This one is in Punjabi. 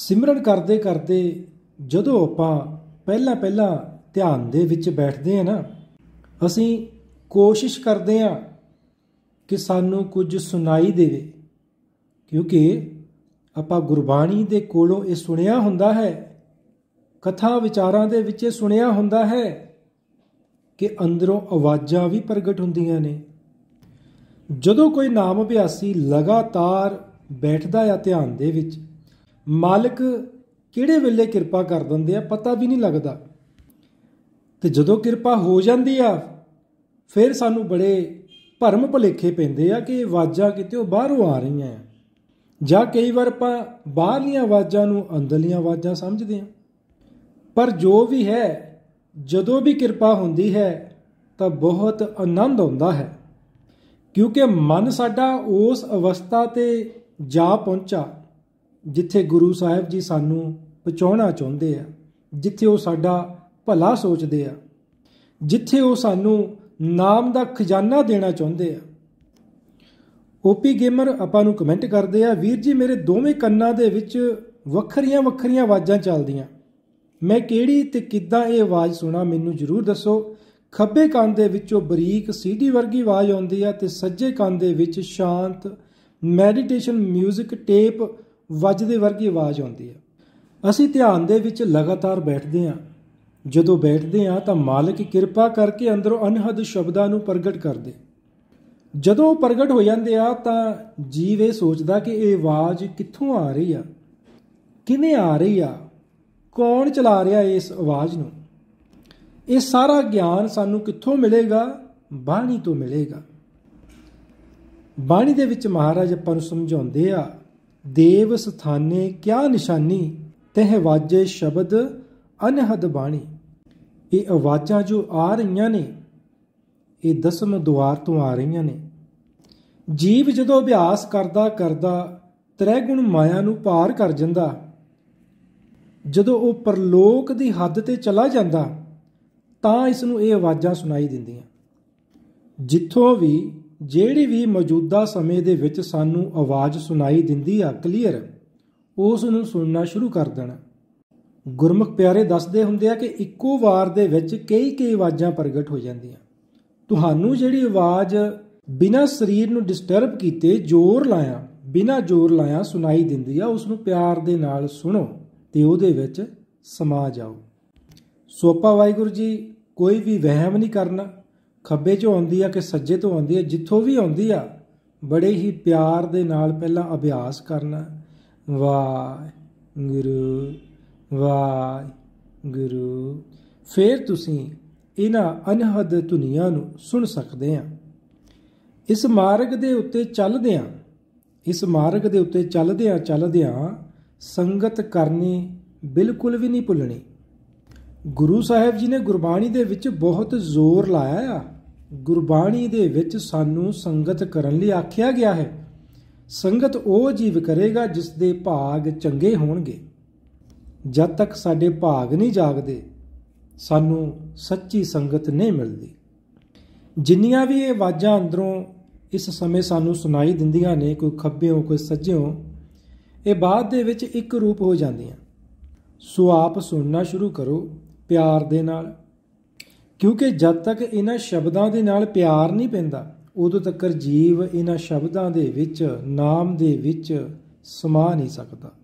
ਸਿਮਰਨ ਕਰਦੇ ਕਰਦੇ ਜਦੋਂ ਆਪਾਂ ਪਹਿਲਾਂ ਪਹਿਲਾਂ ਧਿਆਨ ਦੇ ਵਿੱਚ ਬੈਠਦੇ ਆ ਨਾ ਅਸੀਂ ਕੋਸ਼ਿਸ਼ ਕਰਦੇ ਆ ਕਿ ਸਾਨੂੰ ਕੁਝ ਸੁਣਾਈ ਦੇਵੇ ਕਿਉਂਕਿ ਆਪਾਂ ਗੁਰਬਾਣੀ ਦੇ ਕੋਲੋਂ ਇਹ ਸੁਣਿਆ ਹੁੰਦਾ ਹੈ ਕਥਾ ਵਿਚਾਰਾਂ ਦੇ ਵਿੱਚ ਇਹ ਸੁਣਿਆ ਹੁੰਦਾ ਹੈ ਕਿ ਅੰਦਰੋਂ ਆਵਾਜ਼ਾਂ ਵੀ ਪ੍ਰਗਟ ਹੁੰਦੀਆਂ ਨੇ ਜਦੋਂ ਕੋਈ ਨਾਮ ਅਭਿਆਸੀ ਲਗਾਤਾਰ ਬੈਠਦਾ ਆ ਧਿਆਨ ਦੇ ਵਿੱਚ ਮਾਲਕ ਕਿਹੜੇ ਵੇਲੇ ਕਿਰਪਾ ਕਰ ਦਿੰਦੇ ਆ ਪਤਾ ਵੀ ਨਹੀਂ ਲੱਗਦਾ ਤੇ ਜਦੋਂ ਕਿਰਪਾ ਹੋ ਜਾਂਦੀ ਆ ਫਿਰ ਸਾਨੂੰ ਬੜੇ ਭਰਮ ਭਲੇਖੇ ਪੈਂਦੇ ਆ ਕਿ ਆਵਾਜ਼ਾਂ ਕਿਤੇ ਉਹ ਬਾਹਰੋਂ ਆ ਰਹੀਆਂ ਆ ਜਾਂ ਕਈ ਵਾਰ ਆਪਾਂ ਬਾਹਰਲੀਆਂ ਆਵਾਜ਼ਾਂ ਨੂੰ ਅੰਦਰਲੀਆਂ ਆਵਾਜ਼ਾਂ ਸਮਝਦੇ ਆ ਪਰ ਜੋ ਵੀ ਹੈ ਜਦੋਂ ਵੀ ਕਿਰਪਾ ਹੁੰਦੀ ਹੈ ਤਾਂ ਬਹੁਤ ਆਨੰਦ ਆਉਂਦਾ ਹੈ ਕਿਉਂਕਿ ਮਨ ਸਾਡਾ ਉਸ ਅਵਸਥਾ ਤੇ ਜਾ ਪਹੁੰਚਾ ਜਿੱਥੇ ਗੁਰੂ ਸਾਹਿਬ ਜੀ ਸਾਨੂੰ ਪਹੁੰਚਾਉਣਾ ਚਾਹੁੰਦੇ ਆ ਜਿੱਥੇ ਉਹ ਸਾਡਾ ਭਲਾ ਸੋਚਦੇ ਆ ਜਿੱਥੇ ਉਹ ਸਾਨੂੰ ਨਾਮ ਦਾ ਖਜ਼ਾਨਾ ਦੇਣਾ ਚਾਹੁੰਦੇ ਆ ਓਪੀ ਗੇਮਰ ਆਪਾਂ ਨੂੰ ਕਮੈਂਟ ਕਰਦੇ ਆ ਵੀਰ ਜੀ ਮੇਰੇ ਦੋਵੇਂ ਕੰਨਾਂ ਦੇ ਵਿੱਚ ਵੱਖਰੀਆਂ ਵੱਖਰੀਆਂ ਆਵਾਜ਼ਾਂ ਚੱਲਦੀਆਂ ਮੈਂ ਕਿਹੜੀ ਤੇ ਕਿੱਦਾਂ ਇਹ ਆਵਾਜ਼ ਸੁਣਾ ਮੈਨੂੰ ਜਰੂਰ ਦੱਸੋ ਖੱਬੇ ਕੰਨ ਦੇ ਵਿੱਚੋਂ ਬਰੀਕ ਸੀਡੀ ਵਰਗੀ ਆਵਾਜ਼ ਆਉਂਦੀ ਆ ਤੇ ਸੱਜੇ ਕੰਨ ਦੇ ਵਿੱਚ ਸ਼ਾਂਤ ਮੈਡੀਟੇਸ਼ਨ 뮤직 ਟੇਪ ਵੱਜਦੇ ਵਰਗੀ ਆਵਾਜ਼ ਆਉਂਦੀ ਹੈ ਅਸੀਂ ਧਿਆਨ ਦੇ ਵਿੱਚ ਲਗਾਤਾਰ ਬੈਠਦੇ ਹਾਂ ਜਦੋਂ ਬੈਠਦੇ ਹਾਂ ਤਾਂ ਮਾਲਕ ਕਿਰਪਾ ਕਰਕੇ ਅੰਦਰੋਂ ਅਨਹਦ ਸ਼ਬਦਾਂ ਨੂੰ ਪ੍ਰਗਟ ਕਰਦੇ ਜਦੋਂ ਪ੍ਰਗਟ ਹੋ ਜਾਂਦੇ ਆ ਤਾਂ ਜੀਵ ਇਹ ਸੋਚਦਾ ਕਿ ਇਹ ਆਵਾਜ਼ ਕਿੱਥੋਂ ਆ ਰਹੀ ਆ ਕਿਨੇ ਆ ਰਹੀ ਆ ਕੌਣ ਚਲਾ ਰਿਹਾ ਇਸ ਆਵਾਜ਼ ਨੂੰ ਇਹ ਸਾਰਾ ਗਿਆਨ ਸਾਨੂੰ ਕਿੱਥੋਂ ਮਿਲੇਗਾ ਬਾਣੀ ਤੋਂ ਮਿਲੇਗਾ ਬਾਣੀ ਦੇ ਵਿੱਚ ਮਹਾਰਾਜ ਆਪਾਂ ਨੂੰ ਸਮਝਾਉਂਦੇ ਆ ਦੇਵ ਸਥਾਨੇ ਕਿਆ ਨਿਸ਼ਾਨੀ ਤਹਿ ਵਾਜੇ ਸ਼ਬਦ ਅਨਹਦ ਬਾਣੀ ਇਹ ਆਵਾਜ਼ਾਂ ਜੋ ਆ ਰਹੀਆਂ ਨੇ ਇਹ ਦਸਮ ਦੁਆਰ ਤੋਂ ਆ ਰਹੀਆਂ ਨੇ ਜੀਵ ਜਦੋਂ ਅਭਿਆਸ ਕਰਦਾ ਕਰਦਾ ਤ੍ਰੈ ਗੁਣ ਮਾਇਆ ਨੂੰ ਪਾਰ ਕਰ ਜਾਂਦਾ ਜਦੋਂ ਉਹ ਪਰਲੋਕ ਦੀ ਹੱਦ ਤੇ ਚਲਾ ਜਾਂਦਾ ਤਾਂ ਇਸ ਨੂੰ ਇਹ ਆਵਾਜ਼ਾਂ ਸੁਣਾਈ ਦਿੰਦੀਆਂ ਜਿੱਥੋਂ ਵੀ ਜਿਹੜੀ ਵੀ ਮੌਜੂਦਾ ਸਮੇਂ ਦੇ ਵਿੱਚ ਸਾਨੂੰ ਆਵਾਜ਼ ਸੁਣਾਈ ਦਿੰਦੀ ਆ ਕਲੀਅਰ ਉਸ ਨੂੰ ਸੁਣਨਾ ਸ਼ੁਰੂ ਕਰ ਦੇਣਾ ਗੁਰਮੁਖ ਪਿਆਰੇ ਦੱਸਦੇ ਹੁੰਦੇ ਆ ਕਿ ਇੱਕੋ ਵਾਰ ਦੇ ਵਿੱਚ ਕਈ ਕਈ ਆਵਾਜ਼ਾਂ ਪ੍ਰਗਟ ਹੋ ਜਾਂਦੀਆਂ ਤੁਹਾਨੂੰ ਜਿਹੜੀ ਆਵਾਜ਼ ਬਿਨਾਂ ਸਰੀਰ ਨੂੰ ਡਿਸਟਰਬ ਕੀਤੇ ਜ਼ੋਰ ਲਾਇਆ ਬਿਨਾਂ ਜ਼ੋਰ ਲਾਇਆ ਸੁਣਾਈ ਦਿੰਦੀ ਆ ਉਸ ਨੂੰ ਪਿਆਰ ਦੇ ਨਾਲ ਸੁਣੋ ਤੇ ਉਹਦੇ ਵਿੱਚ ਸਮਾ ਜਾਓ ਸੋਪਾ ਵਾਹਿਗੁਰੂ ਜੀ ਕੋਈ ਵੀ ਵਹਿਮ ਨਹੀਂ ਕਰਨਾ ਖੱਬੇ 'ਚੋਂ ਆਉਂਦੀ ਆ ਕਿ ਸੱਜੇ ਤੋਂ ਆਉਂਦੀ ਆ ਜਿੱਥੋਂ ਵੀ ਆਉਂਦੀ ਆ ਬੜੇ ਹੀ ਪਿਆਰ ਦੇ ਨਾਲ ਪਹਿਲਾਂ ਅਭਿਆਸ ਕਰਨਾ ਵਾਹ ਗੁਰੂ ਵਾਹ ਗੁਰੂ ਫਿਰ ਤੁਸੀਂ ਇਹਨਾਂ ਅਨਹਦ ਧੁਨੀਆਂ ਨੂੰ ਸੁਣ ਸਕਦੇ ਆ ਇਸ ਮਾਰਗ ਦੇ ਉੱਤੇ ਚੱਲਦੇ ਆ ਇਸ ਮਾਰਗ ਦੇ ਉੱਤੇ ਚੱਲਦੇ ਆ ਚੱਲਦੇ ਆ ਸੰਗਤ ਕਰਨੀ ਬਿਲਕੁਲ ਵੀ ਨਹੀਂ ਭੁੱਲਣੀ ਗੁਰੂ ਸਾਹਿਬ ਜੀ ਨੇ ਗੁਰਬਾਣੀ ਦੇ ਵਿੱਚ ਬਹੁਤ ਜ਼ੋਰ ਲਾਇਆ ਆ ਗੁਰਬਾਣੀ ਦੇ ਵਿੱਚ ਸਾਨੂੰ ਸੰਗਤ ਕਰਨ ਲਈ ਆਖਿਆ ਗਿਆ ਹੈ ਸੰਗਤ ਉਹ ਜੀਵ ਕਰੇਗਾ ਜਿਸ ਦੇ ਭਾਗ ਚੰਗੇ ਹੋਣਗੇ ਜਦ ਤੱਕ ਸਾਡੇ ਭਾਗ ਨਹੀਂ ਜਾਗਦੇ ਸਾਨੂੰ ਸੱਚੀ ਸੰਗਤ ਨਹੀਂ ਮਿਲਦੀ ਜਿੰਨੀਆਂ ਵੀ ਇਹ ਆਵਾਜ਼ਾਂ ਅੰਦਰੋਂ ਇਸ ਸਮੇਂ ਸਾਨੂੰ ਸੁਣਾਈ ਦਿੰਦੀਆਂ ਨੇ ਕੋਈ ਖੱਬਿਓਂ ਕੋਈ ਸੱਜਿਓਂ ਇਹ ਬਾਅਦ ਦੇ ਵਿੱਚ ਇੱਕ ਰੂਪ ਹੋ ਜਾਂਦੀਆਂ ਸੋ ਆਪ ਸੁਣਨਾ ਸ਼ੁਰੂ ਕਰੋ ਪਿਆਰ ਦੇ ਨਾਲ ਕਿਉਂਕਿ ਜਦ ਤੱਕ ਇਹਨਾਂ ਸ਼ਬਦਾਂ ਦੇ ਨਾਲ ਪਿਆਰ ਨਹੀਂ ਪੈਂਦਾ ਉਦੋਂ ਤੱਕ ਜੀਵ ਇਹਨਾਂ ਸ਼ਬਦਾਂ ਦੇ ਵਿੱਚ ਨਾਮ ਦੇ ਵਿੱਚ ਸਮਾ ਨਹੀਂ ਸਕਦਾ